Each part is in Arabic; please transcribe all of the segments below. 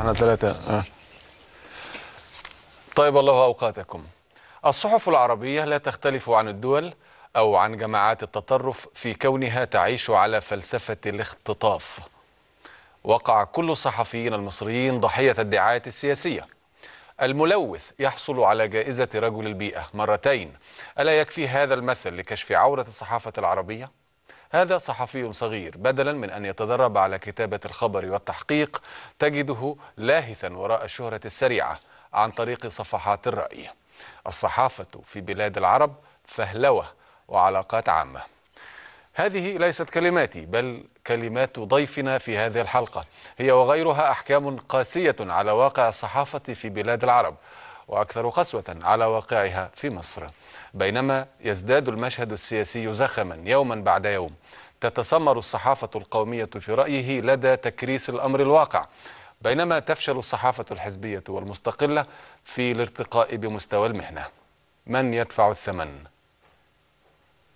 احنا ثلاثة آه. طيب الله أوقاتكم الصحف العربية لا تختلف عن الدول أو عن جماعات التطرف في كونها تعيش على فلسفة الاختطاف وقع كل الصحفيين المصريين ضحية الدعاية السياسية الملوث يحصل على جائزة رجل البيئة مرتين ألا يكفي هذا المثل لكشف عورة الصحافة العربية؟ هذا صحفي صغير بدلا من أن يتدرب على كتابة الخبر والتحقيق تجده لاهثا وراء الشهرة السريعة عن طريق صفحات الرأي الصحافة في بلاد العرب فهلوة وعلاقات عامة هذه ليست كلماتي بل كلمات ضيفنا في هذه الحلقة هي وغيرها أحكام قاسية على واقع الصحافة في بلاد العرب وأكثر قسوة على واقعها في مصر بينما يزداد المشهد السياسي زخما يوما بعد يوم تتسمر الصحافة القومية في رأيه لدى تكريس الأمر الواقع بينما تفشل الصحافة الحزبية والمستقلة في الارتقاء بمستوى المهنة من يدفع الثمن؟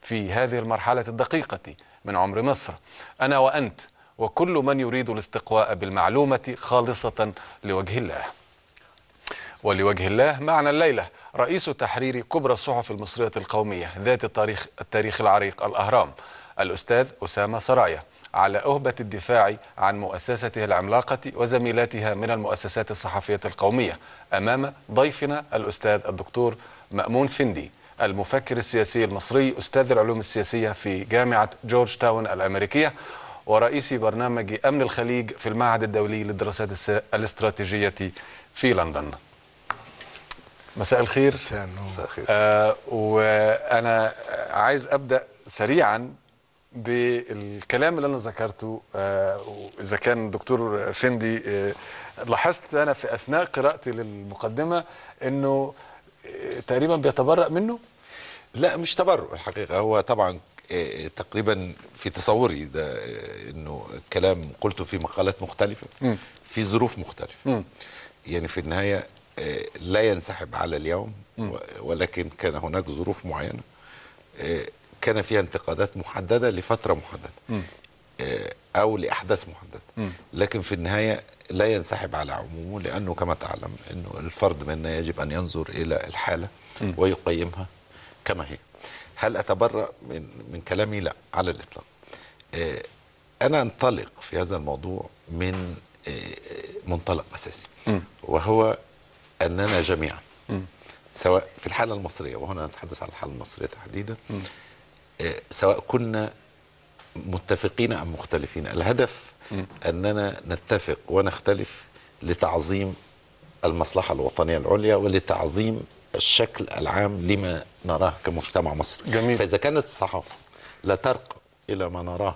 في هذه المرحلة الدقيقة من عمر مصر أنا وأنت وكل من يريد الاستقواء بالمعلومة خالصة لوجه الله ولوجه الله معنا الليلة رئيس تحرير كبرى الصحف المصرية القومية ذات التاريخ, التاريخ العريق الأهرام الأستاذ أسامة سرايا على أهبة الدفاع عن مؤسسته العملاقة وزميلاتها من المؤسسات الصحفية القومية أمام ضيفنا الأستاذ الدكتور مأمون فندي المفكر السياسي المصري أستاذ العلوم السياسية في جامعة جورج تاون الأمريكية ورئيس برنامج أمن الخليج في المعهد الدولي للدراسات الاستراتيجية في لندن مساء الخير مساء الخير آه وانا عايز ابدا سريعا بالكلام اللي انا ذكرته آه، اذا آه كان دكتور فندي آه لاحظت انا في اثناء قراءتي للمقدمه انه آه، تقريبا بيتبرأ منه لا مش تبرؤ الحقيقه هو طبعا آه، تقريبا في تصوري ده انه كلام قلته في مقالات مختلفه م. في ظروف مختلفه م. يعني في النهايه آه، لا ينسحب على اليوم ولكن كان هناك ظروف معينة آه، كان فيها انتقادات محددة لفترة محددة آه، أو لأحداث محددة لكن في النهاية لا ينسحب على عمومه لأنه كما تعلم أنه الفرد منا يجب أن ينظر إلى الحالة ويقيمها كما هي هل أتبرأ من, من كلامي؟ لا على الإطلاق أنا أنطلق في هذا الموضوع من منطلق أساسي وهو أننا جميعا سواء في الحالة المصرية وهنا نتحدث عن الحالة المصرية تحديدا آه، سواء كنا متفقين أم مختلفين الهدف أننا نتفق ونختلف لتعظيم المصلحة الوطنية العليا ولتعظيم الشكل العام لما نراه كمجتمع مصري جميل. فإذا كانت الصحافة لا ترقى إلى ما نراه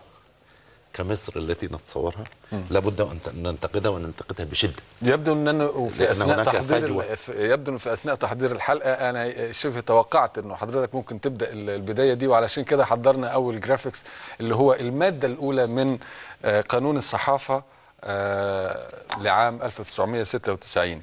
كمصر التي نتصورها لابد ان ننتقدها وننتقدها بشده يبدو ان في اثناء تحضير يبدو في اثناء تحضير الحلقه انا شبه توقعت انه حضرتك ممكن تبدا البدايه دي وعلشان كده حضرنا اول جرافيكس اللي هو الماده الاولى من آه، قانون الصحافه آه، لعام 1996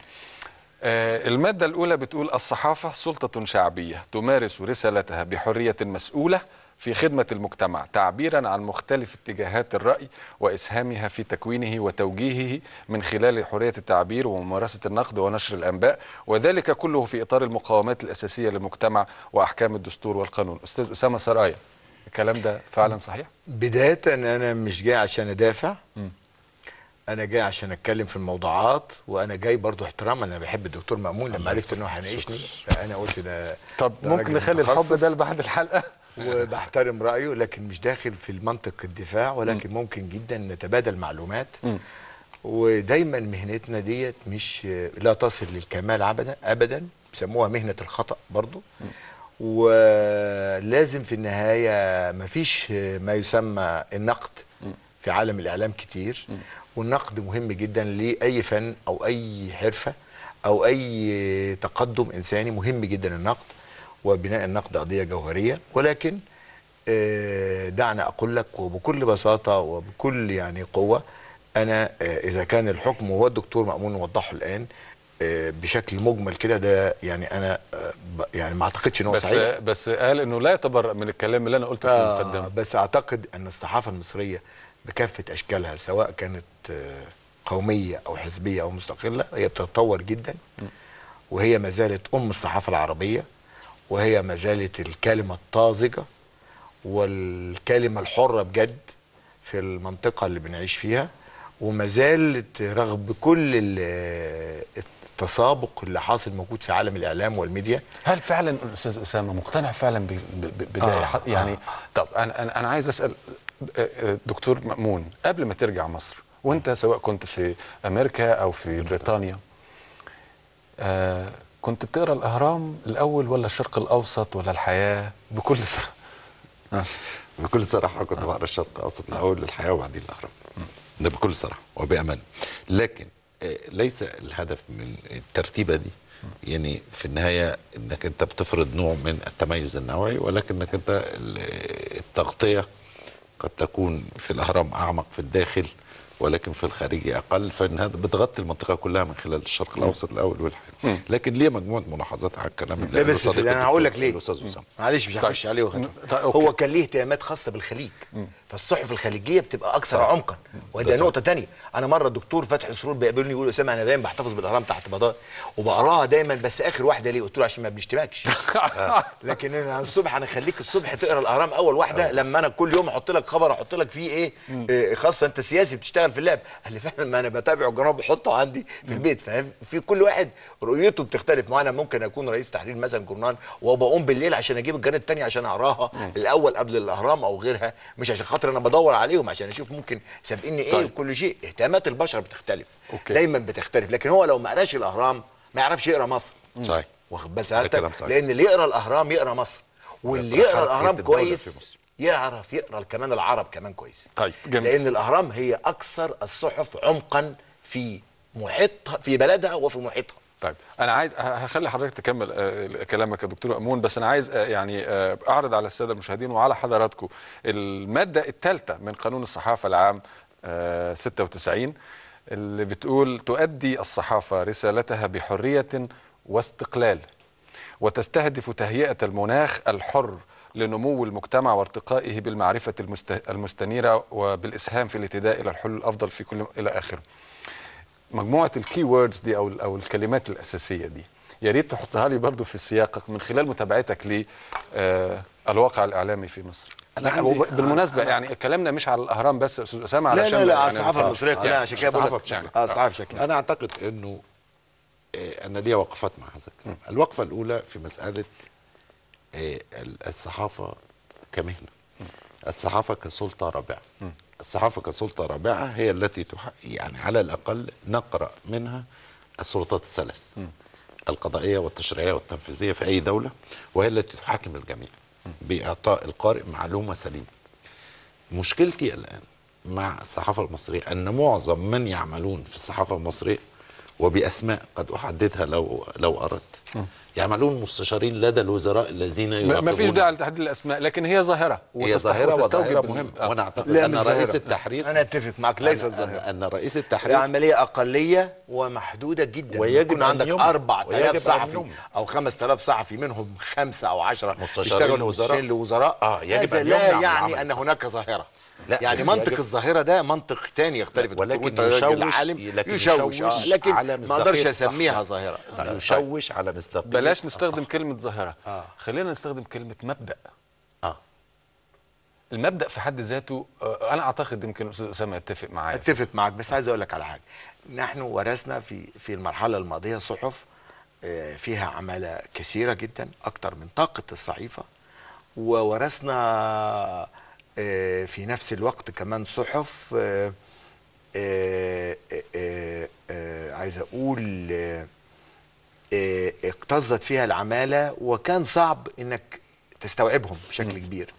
آه، المادة الأولى بتقول الصحافة سلطة شعبية تمارس رسالتها بحرية مسؤولة في خدمة المجتمع تعبيرا عن مختلف اتجاهات الرأي وإسهامها في تكوينه وتوجيهه من خلال حرية التعبير وممارسة النقد ونشر الأنباء وذلك كله في إطار المقاومات الأساسية للمجتمع وأحكام الدستور والقانون أستاذ أسامة سرايا الكلام ده فعلا صحيح؟ بداية أنا مش جاي عشان أدافع انا جاي عشان اتكلم في الموضوعات وانا جاي برضو احتراما انا بحب الدكتور مامون لما عرفت انه هيناقشني فانا قلت ده طب ده ممكن نخلي الحب ده لبعد الحلقه وبحترم رايه لكن مش داخل في المنطق الدفاع ولكن م. ممكن جدا نتبادل معلومات م. ودايما مهنتنا ديت مش لا تصل للكمال ابدا ابدا بيسموها مهنه الخطا برضو ولازم في النهايه مفيش ما يسمى النقد في عالم الاعلام كتير والنقد مهم جدا لاي فن او اي حرفه او اي تقدم انساني مهم جدا النقد وبناء النقد قضية جوهرية ولكن آه، دعني أقول لك وبكل بساطة وبكل يعني قوة أنا آه، إذا كان الحكم هو الدكتور مأمون وضحه الآن آه، بشكل مجمل كده ده يعني انا يعني ما اعتقدش ان هو صحيح بس قال انه لا يتبرأ من الكلام اللي انا قلته في المقدمه بس اعتقد ان الصحافه المصريه بكافه اشكالها سواء كانت قوميه او حزبيه او مستقله هي بتتطور جدا وهي ما زالت ام الصحافه العربيه وهي مجالة الكلمة الطازجة والكلمة الحرة بجد في المنطقة اللي بنعيش فيها وما زالت رغم كل التسابق اللي حاصل موجود في عالم الاعلام والميديا هل فعلا استاذ اسامه مقتنع فعلا بده آه،, آه يعني آه طب انا انا عايز اسال آه، آه، دكتور مأمون قبل ما ترجع مصر وانت سواء كنت في امريكا او في بريطانيا آه كنت بتقرا الاهرام الاول ولا الشرق الاوسط ولا الحياه بكل صراحه بكل صراحه كنت بقرا الشرق الاوسط الاول للحياه وبعدين الاهرام ده بكل صراحه وبامان لكن آه، ليس الهدف من الترتيبه دي يعني في النهايه انك انت بتفرض نوع من التميز النوعي ولكنك انت التغطيه قد تكون في الاهرام اعمق في الداخل ولكن في الخارجي اقل فان هذا بتغطي المنطقه كلها من خلال الشرق الاوسط الاول والحين لكن ليه مجموعه ملاحظات على الكلام اللي بس بس انا هقول لك ليه الاستاذ اسامه معلش مش هخش طيب. عليه طيب، هو كان ليه اهتمامات خاصه بالخليج فالصحف الخليجيه بتبقى اكثر صح. عمقا وده نقطه ثانيه انا مره الدكتور فتحي سرور بيقابلني يقول اسامه انا دايما بحتفظ بالاهرام تحت بضاء وبقراها دايما بس اخر واحده ليه قلت له عشان ما بنشتمكش لكن انا الصبح انا خليك الصبح تقرا الاهرام اول واحده أيوة. لما انا كل يوم احط لك خبر احط لك فيه ايه آه، خاصه انت سياسي بتشتغل بيشتغل في اللعب قال لي فعلا ما انا بتابعه الجرامه بحطه عندي في البيت فاهم في كل واحد رؤيته بتختلف معانا ممكن اكون رئيس تحرير مثلا جورنان وبقوم بالليل عشان اجيب الجريده الثانيه عشان اقراها الاول قبل الاهرام او غيرها مش عشان خاطر انا بدور عليهم عشان اشوف ممكن سابقني ايه طيب. وكل شيء اهتمامات البشر بتختلف أوكي. دايما بتختلف لكن هو لو ما قراش الاهرام ما يعرفش يقرا مصر صحيح واخد بال سعادتك لان اللي يقرا الاهرام يقرا مصر واللي يقرا الاهرام كويس يعرف يقرا كمان العرب كمان كويس طيب جميل. لان الاهرام هي اكثر الصحف عمقا في محيطها في بلدها وفي محيطها طيب انا عايز هخلي حضرتك تكمل آه، كلامك يا دكتور امون بس انا عايز آه، يعني آه، اعرض على الساده المشاهدين وعلى حضراتكم الماده الثالثه من قانون الصحافه العام 96 اللي بتقول تؤدي الصحافه رسالتها بحريه واستقلال وتستهدف تهيئه المناخ الحر لنمو المجتمع وارتقائه بالمعرفة المستنيرة وبالإسهام في الاتداء إلى الحلول الأفضل في كل إلى آخره مجموعة الكي ووردز دي أو, أو الكلمات الأساسية دي يا ريت تحطها لي برضو في سياقك من خلال متابعتك للواقع آه الإعلامي في مصر أنا بالمناسبه أنا يعني كلامنا مش على الاهرام بس يا استاذ اسامه علشان لا لا لا على الصحافه يعني المصريه كلها يعني عشان كده الصحافه آه، بشكل انا اعتقد انه آه، انا ليا وقفات مع هذا الكلام الوقفه الاولى في مساله إيه، الصحافه كمهنه الصحافه كسلطه رابعه الصحافه كسلطه رابعه هي التي يعني على الاقل نقرا منها السلطات الثلاث القضائيه والتشريعيه والتنفيذيه في اي دوله وهي التي تحاكم الجميع باعطاء القارئ معلومه سليمه مشكلتي الان مع الصحافه المصريه ان معظم من يعملون في الصحافه المصريه وباسماء قد احددها لو لو اردت يعملون مستشارين لدى الوزراء الذين يراقبون ما فيش داعي لتحديد الاسماء لكن هي ظاهره هي ظاهره وظاهره مهمه وانا آه. اعتقد ان رئيس التحرير انا اتفق معك ليست ظاهره ان رئيس التحرير عمليه اقليه ومحدوده جدا ويجب عندك 4000 صحفي او 5000 صحفي منهم خمسه او 10 مستشارين وزراء لوزراء اه يجب ان لا يعني ان هناك ظاهره لا يعني منطق يجب... الظاهره ده منطق تاني يختلف ولكن يشوش لكن يشوش, يشوش آه لكن ما اقدرش اسميها ظاهره يشوش على مصداقيه بلاش نستخدم كلمه ظاهره آه. خلينا نستخدم كلمه مبدا اه المبدا في حد ذاته آه، انا اعتقد يمكن استاذ اسامه يتفق معايا اتفق معاك بس عايز اقول لك على حاجه نحن ورثنا في في المرحله الماضيه صحف آه، فيها عماله كثيره جدا اكثر من طاقه الصحيفه وورثنا آه، في نفس الوقت كمان صحف عايز اقول اكتظت آه، فيها العماله وكان صعب انك تستوعبهم بشكل كبير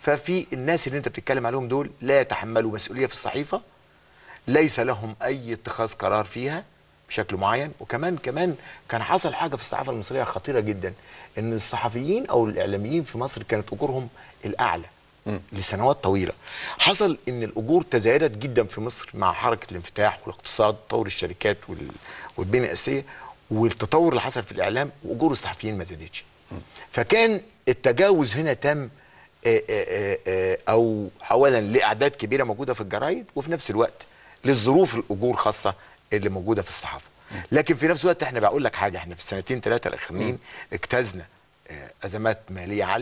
ففي الناس اللي انت بتتكلم عليهم دول لا يتحملوا مسؤوليه في الصحيفه ليس لهم اي اتخاذ قرار فيها بشكل معين وكمان كمان كان حصل حاجه في الصحافه المصريه خطيره جدا ان الصحفيين او الاعلاميين في مصر كانت اجورهم الاعلى لسنوات طويله حصل ان الاجور تزايدت جدا في مصر مع حركه الانفتاح والاقتصاد طور الشركات والبنيه الاساسيه والتطور اللي حصل في الاعلام واجور الصحفيين ما زادتش فكان التجاوز هنا تم آه، آه، آه، او اولا لاعداد كبيره موجوده في الجرايد وفي نفس الوقت للظروف الاجور خاصه اللي موجوده في الصحافه لكن في نفس الوقت احنا بقول لك حاجه احنا في السنتين ثلاثه الاخرين اجتزنا ازمات ماليه عاليه